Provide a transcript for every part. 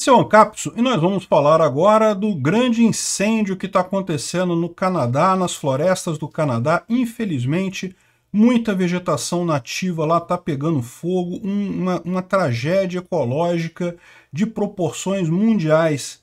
Esse é o Ancapso e nós vamos falar agora do grande incêndio que está acontecendo no Canadá, nas florestas do Canadá. Infelizmente, muita vegetação nativa lá está pegando fogo, um, uma, uma tragédia ecológica de proporções mundiais.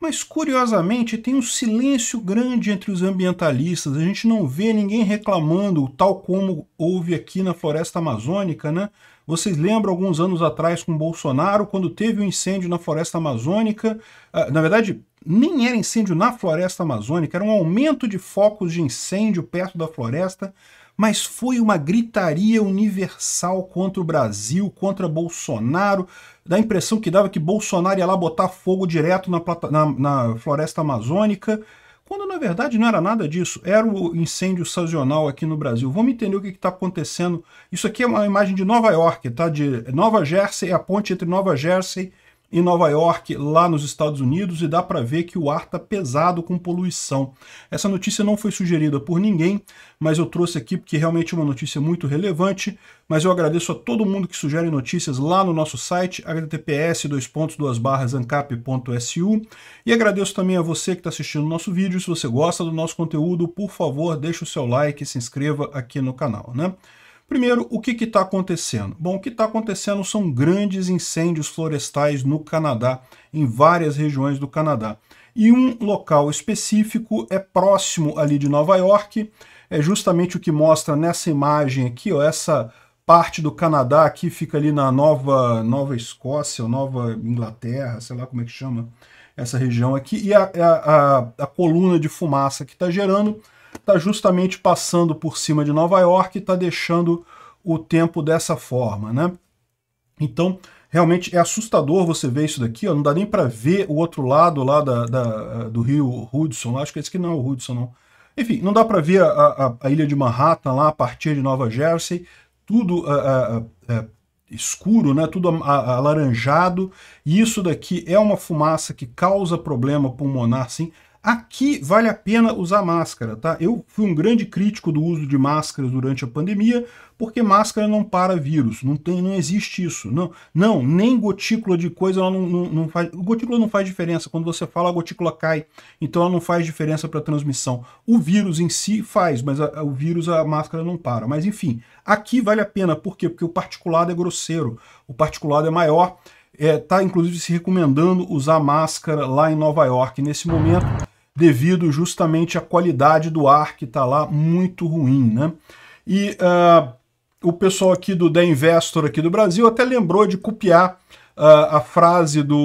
Mas curiosamente tem um silêncio grande entre os ambientalistas. A gente não vê ninguém reclamando, tal como houve aqui na floresta amazônica, né? Vocês lembram alguns anos atrás com Bolsonaro, quando teve um incêndio na floresta amazônica? Ah, na verdade, nem era incêndio na floresta amazônica, era um aumento de focos de incêndio perto da floresta mas foi uma gritaria universal contra o Brasil, contra Bolsonaro. Dá a impressão que dava que Bolsonaro ia lá botar fogo direto na, na, na floresta amazônica, quando na verdade não era nada disso, era o incêndio sazonal aqui no Brasil. Vamos entender o que está acontecendo. Isso aqui é uma imagem de Nova York, tá? De Nova Jersey, é a ponte entre Nova Jersey e em Nova York, lá nos Estados Unidos, e dá para ver que o ar está pesado com poluição. Essa notícia não foi sugerida por ninguém, mas eu trouxe aqui porque realmente é uma notícia muito relevante. Mas eu agradeço a todo mundo que sugere notícias lá no nosso site, https ancap.su e agradeço também a você que está assistindo o nosso vídeo. Se você gosta do nosso conteúdo, por favor, deixe o seu like e se inscreva aqui no canal. Né? Primeiro, o que está acontecendo? Bom, o que está acontecendo são grandes incêndios florestais no Canadá, em várias regiões do Canadá. E um local específico é próximo ali de Nova York, é justamente o que mostra nessa imagem aqui, ó, essa parte do Canadá aqui fica ali na Nova, Nova Escócia, ou Nova Inglaterra, sei lá como é que chama essa região aqui, e a, a, a, a coluna de fumaça que está gerando está justamente passando por cima de Nova York e está deixando o tempo dessa forma, né? Então, realmente é assustador você ver isso daqui, ó, não dá nem para ver o outro lado lá da, da do rio Hudson, lá, acho que esse aqui não é o Hudson, não. Enfim, não dá para ver a, a, a, ilha de Manhattan lá a partir de Nova Jersey, tudo é, escuro, né, tudo alaranjado, e isso daqui é uma fumaça que causa problema pulmonar, sim, Aqui vale a pena usar máscara, tá? Eu fui um grande crítico do uso de máscaras durante a pandemia, porque máscara não para vírus, não, tem, não existe isso. Não, não nem gotícula de coisa, ela não, não, não faz. Gotícula não faz diferença. Quando você fala, a gotícula cai, então ela não faz diferença para a transmissão. O vírus em si faz, mas a, a, o vírus, a máscara não para. Mas enfim, aqui vale a pena, por quê? Porque o particulado é grosseiro, o particulado é maior. Está, é, inclusive, se recomendando usar máscara lá em Nova York. Nesse momento, devido justamente à qualidade do ar que está lá muito ruim, né? E uh, o pessoal aqui do The Investor aqui do Brasil até lembrou de copiar uh, a frase do,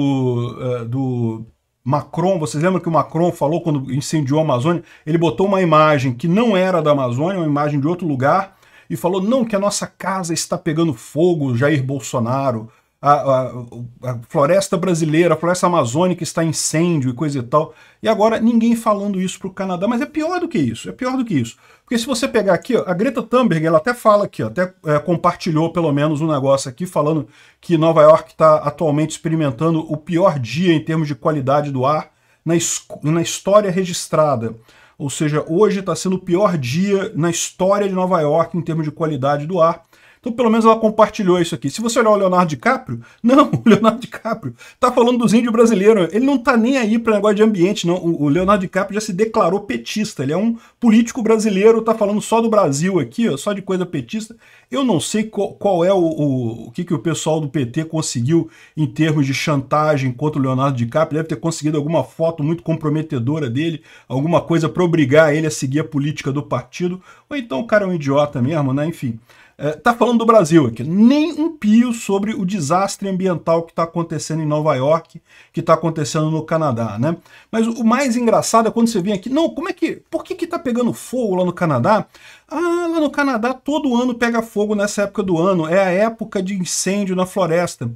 uh, do Macron, vocês lembram que o Macron falou quando incendiou a Amazônia? Ele botou uma imagem que não era da Amazônia, uma imagem de outro lugar, e falou: não, que a nossa casa está pegando fogo, Jair Bolsonaro a, a, a, floresta brasileira, a floresta amazônica está em incêndio e coisa e tal. E agora ninguém falando isso para o Canadá. Mas é pior do que isso, é pior do que isso. Porque se você pegar aqui, ó, a Greta Thunberg, ela até fala aqui, ó, até é, compartilhou pelo menos um negócio aqui, falando que Nova York está atualmente experimentando o pior dia em termos de qualidade do ar na, na história registrada. Ou seja, hoje está sendo o pior dia na história de Nova York em termos de qualidade do ar. Então, pelo menos ela compartilhou isso aqui. Se você olhar o Leonardo DiCaprio, não, o Leonardo DiCaprio tá falando dos índios brasileiros. Ele não tá nem aí para negócio de ambiente, não. O, Leonardo DiCaprio já se declarou petista. Ele é um político brasileiro, tá falando só do Brasil aqui, ó, só de coisa petista. Eu não sei qual, qual é o, o, o, que, que o pessoal do PT conseguiu em termos de chantagem contra o Leonardo DiCaprio. Deve ter conseguido alguma foto muito comprometedora dele, alguma coisa para obrigar ele a seguir a política do partido. Ou então o cara é um idiota mesmo, né? Enfim. É, tá falando falando do Brasil aqui, nem um pio sobre o desastre ambiental que está acontecendo em Nova York, que está acontecendo no Canadá, né? Mas o mais engraçado é quando você vem aqui, não, como é que, por que que tá pegando fogo lá no Canadá? Ah, lá no Canadá todo ano pega fogo nessa época do ano, é a época de incêndio na floresta.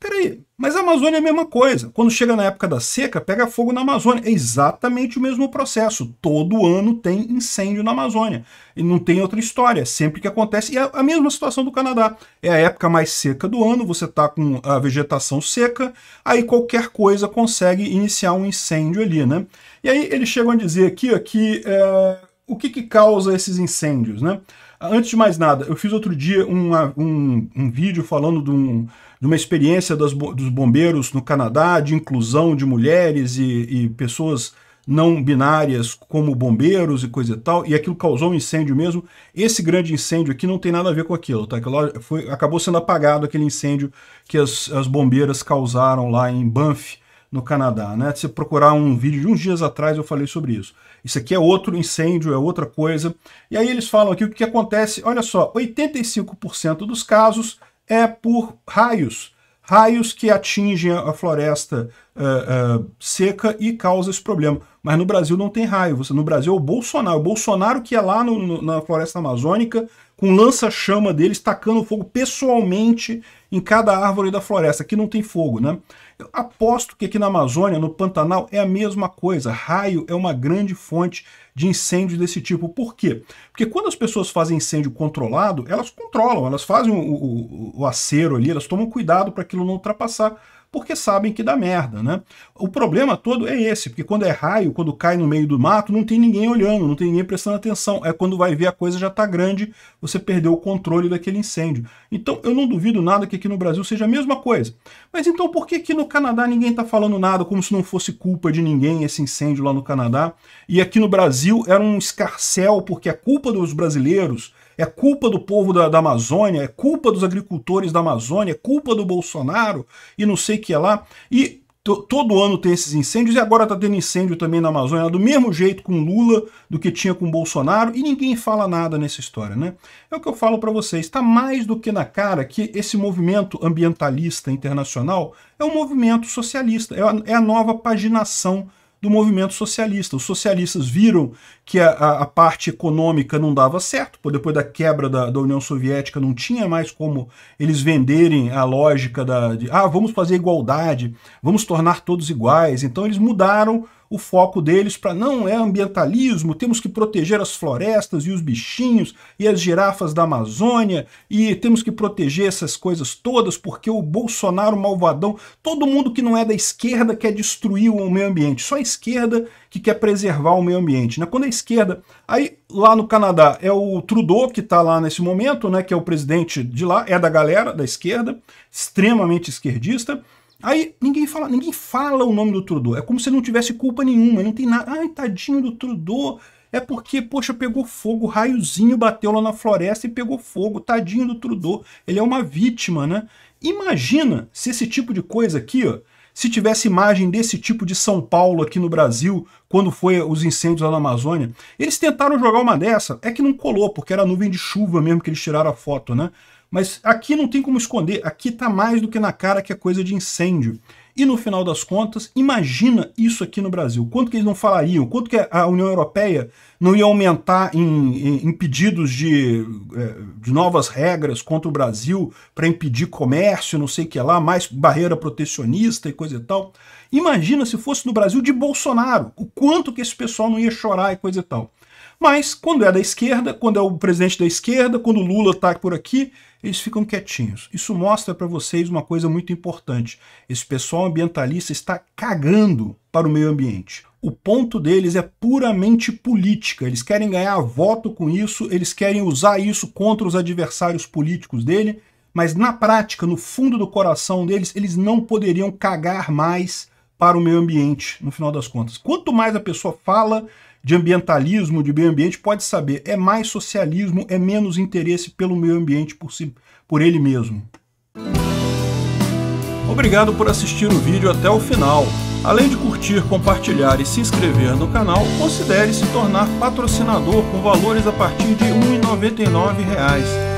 Peraí, mas a Amazônia é a mesma coisa. Quando chega na época da seca, pega fogo na Amazônia. É exatamente o mesmo processo. Todo ano tem incêndio na Amazônia. E não tem outra história. É sempre que acontece. E é a mesma situação do Canadá. É a época mais seca do ano, você está com a vegetação seca, aí qualquer coisa consegue iniciar um incêndio ali, né? E aí eles chegam a dizer aqui ó, que é, o que, que causa esses incêndios, né? Antes de mais nada, eu fiz outro dia um, um, um vídeo falando de um de uma experiência das, dos bombeiros no Canadá, de inclusão de mulheres e, e pessoas não binárias como bombeiros e coisa e tal, e aquilo causou um incêndio mesmo. Esse grande incêndio aqui não tem nada a ver com aquilo, tá? Aquilo foi, acabou sendo apagado aquele incêndio que as, as bombeiras causaram lá em Banff, no Canadá, né? Se procurar um vídeo de uns dias atrás eu falei sobre isso. Isso aqui é outro incêndio, é outra coisa. E aí eles falam aqui o que acontece, olha só, 85% dos casos é por raios. Raios que atingem a floresta uh, uh, seca e causam esse problema. Mas no Brasil não tem raio. Você, no Brasil é o Bolsonaro. O Bolsonaro que é lá no, no, na floresta amazônica com lança-chama deles tacando fogo pessoalmente em cada árvore da floresta. Aqui não tem fogo, né? Eu aposto que aqui na Amazônia, no Pantanal, é a mesma coisa. Raio é uma grande fonte de incêndios desse tipo. Por quê? Porque quando as pessoas fazem incêndio controlado, elas controlam, elas fazem o, o, o acero ali, elas tomam cuidado para aquilo não ultrapassar porque sabem que dá merda, né? O problema todo é esse, porque quando é raio, quando cai no meio do mato, não tem ninguém olhando, não tem ninguém prestando atenção. É quando vai ver a coisa já está grande, você perdeu o controle daquele incêndio. Então eu não duvido nada que aqui no Brasil seja a mesma coisa. Mas então por que aqui no Canadá ninguém está falando nada, como se não fosse culpa de ninguém esse incêndio lá no Canadá? E aqui no Brasil era um escarcel, porque a é culpa dos brasileiros é culpa do povo da, da, Amazônia, é culpa dos agricultores da Amazônia, é culpa do Bolsonaro e não sei o que é lá. E todo ano tem esses incêndios e agora está tendo incêndio também na Amazônia, do mesmo jeito com Lula do que tinha com Bolsonaro e ninguém fala nada nessa história, né? É o que eu falo para vocês, está mais do que na cara que esse movimento ambientalista internacional é um movimento socialista, é a, é a nova paginação do movimento socialista. Os socialistas viram que a, a, a parte econômica não dava certo, depois da quebra da, da, União Soviética não tinha mais como eles venderem a lógica da, de ah, vamos fazer igualdade, vamos tornar todos iguais. Então eles mudaram o foco deles para não é ambientalismo, temos que proteger as florestas e os bichinhos e as girafas da Amazônia e temos que proteger essas coisas todas porque o Bolsonaro malvadão, todo mundo que não é da esquerda quer destruir o meio ambiente, só a esquerda que quer preservar o meio ambiente, né? Quando a é esquerda, aí lá no Canadá é o Trudeau que está lá nesse momento, né, que é o presidente de lá, é da galera da esquerda, extremamente esquerdista, Aí ninguém fala, ninguém fala o nome do Trudeau. É como se não tivesse culpa nenhuma, não tem nada. Ai, tadinho do Trudeau. É porque, poxa, pegou fogo, raiozinho bateu lá na floresta e pegou fogo. Tadinho do Trudeau. Ele é uma vítima, né? Imagina se esse tipo de coisa aqui, ó, se tivesse imagem desse tipo de São Paulo aqui no Brasil, quando foi os incêndios lá na Amazônia, eles tentaram jogar uma dessa, é que não colou, porque era nuvem de chuva mesmo que eles tiraram a foto, né? Mas aqui não tem como esconder, aqui está mais do que na cara que é coisa de incêndio. E no final das contas, imagina isso aqui no Brasil. Quanto que eles não falariam? Quanto que a União Europeia não ia aumentar em, em, em pedidos de, é, de, novas regras contra o Brasil para impedir comércio, não sei o que lá, mais barreira protecionista e coisa e tal. Imagina se fosse no Brasil de Bolsonaro, o quanto que esse pessoal não ia chorar e coisa e tal. Mas quando é da esquerda, quando é o presidente da esquerda, quando o Lula está por aqui, eles ficam quietinhos. Isso mostra para vocês uma coisa muito importante. Esse pessoal ambientalista está cagando para o meio ambiente. O ponto deles é puramente política. Eles querem ganhar voto com isso, eles querem usar isso contra os adversários políticos dele, mas na prática, no fundo do coração deles, eles não poderiam cagar mais para o meio ambiente, no final das contas. Quanto mais a pessoa fala de ambientalismo, de meio ambiente, pode saber. É mais socialismo, é menos interesse pelo meio ambiente por, si, por ele mesmo. Obrigado por assistir o vídeo até o final. Além de curtir, compartilhar e se inscrever no canal, considere se tornar patrocinador com valores a partir de R$ 1,99